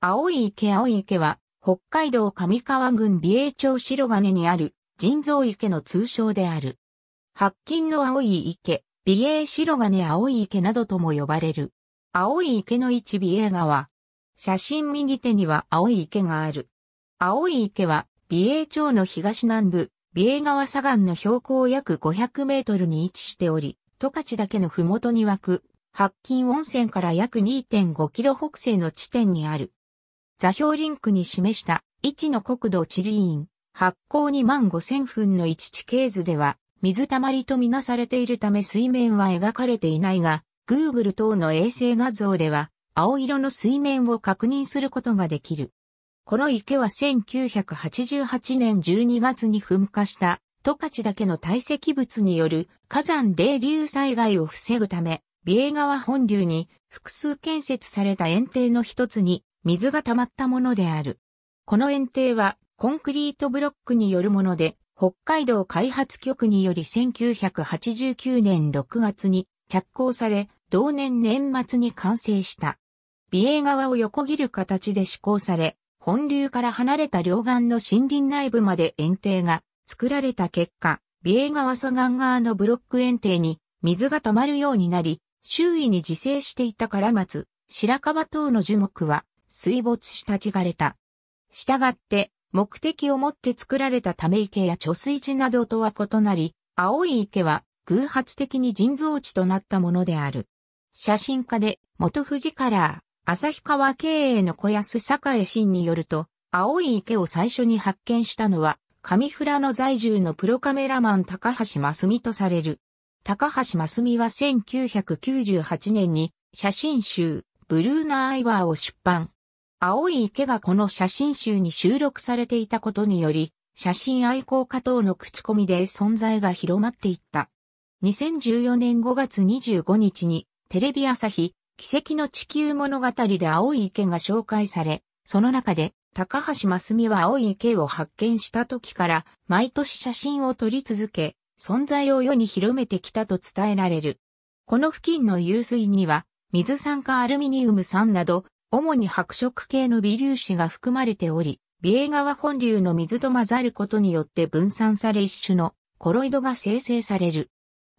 青い池青い池は、北海道上川郡美瑛町白金にある、人造池の通称である。白金の青い池、美瑛白金青い池などとも呼ばれる。青い池の位置美瑛川。写真右手には青い池がある。青い池は、美瑛町の東南部、美瑛川左岸の標高約500メートルに位置しており、十勝岳のふもとに湧く、白金温泉から約2.5キロ北西の地点にある。座標リンクに示した位置の国土地理院、発行2万5000分の1地形図では、水たまりとみなされているため水面は描かれていないが、Google 等の衛星画像では、青色の水面を確認することができる。この池は1988年12月に噴火した十勝岳の堆積物による火山泥流災害を防ぐため、美瑛川本流に複数建設された園庭の一つに水が溜まったものである。この園庭はコンクリートブロックによるもので、北海道開発局により1989年6月に着工され、同年年末に完成した。美瑛川を横切る形で施行され、本流から離れた両岸の森林内部まで園庭が作られた結果、美瑛川左岸側のブロック園庭に水が溜まるようになり、周囲に自生していたから松、白樺等の樹木は水没したち枯れた。したがって、目的を持って作られたため池や貯水池などとは異なり、青い池は偶発的に人造地となったものである。写真家で元富士カラー、旭川経営の小安栄新によると、青い池を最初に発見したのは、上フラの在住のプロカメラマン高橋真澄とされる。高橋真澄は1998年に写真集、ブルーナーアイワーを出版。青い池がこの写真集に収録されていたことにより、写真愛好家等の口コミで存在が広まっていった。2014年5月25日に、テレビ朝日、奇跡の地球物語で青い池が紹介され、その中で、高橋真澄は青い池を発見した時から、毎年写真を撮り続け、存在を世に広めてきたと伝えられる。この付近の湧水には、水酸化アルミニウム酸など、主に白色系の微粒子が含まれており、美瑛川本流の水と混ざることによって分散され一種のコロイドが生成される。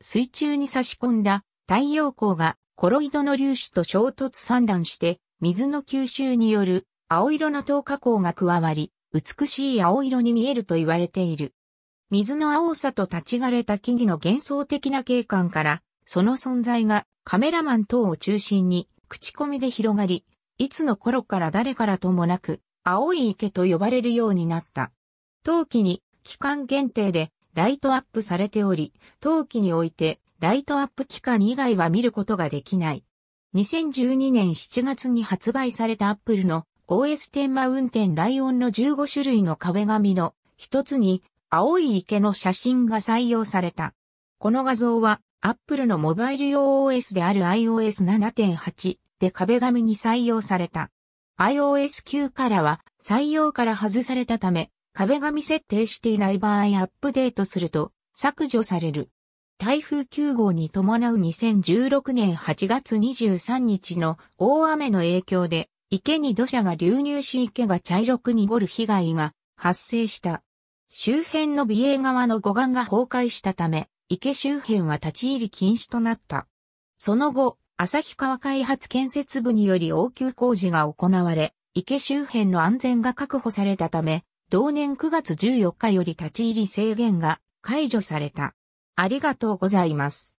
水中に差し込んだ太陽光がコロイドの粒子と衝突散乱して水の吸収による青色の透過光が加わり、美しい青色に見えると言われている。水の青さと立ち枯れた木々の幻想的な景観から、その存在がカメラマン等を中心に口コミで広がり、いつの頃から誰からともなく、青い池と呼ばれるようになった。冬季に期間限定でライトアップされており、冬季においてライトアップ期間以外は見ることができない。2012年7月に発売されたアップルの OS10 マウンテンライオンの15種類の壁紙の一つに青い池の写真が採用された。この画像はアップルのモバイル用 OS である iOS7.8 って壁紙に採用された。iOS 9からは採用から外されたため、壁紙設定していない場合アップデートすると削除される。台風9号に伴う2016年8月23日の大雨の影響で池に土砂が流入し池が茶色く濁る被害が発生した。周辺の美瑛川の護岸が崩壊したため、池周辺は立ち入り禁止となった。その後、旭川開発建設部により応急工事が行われ、池周辺の安全が確保されたため、同年9月14日より立ち入り制限が解除された。ありがとうございます。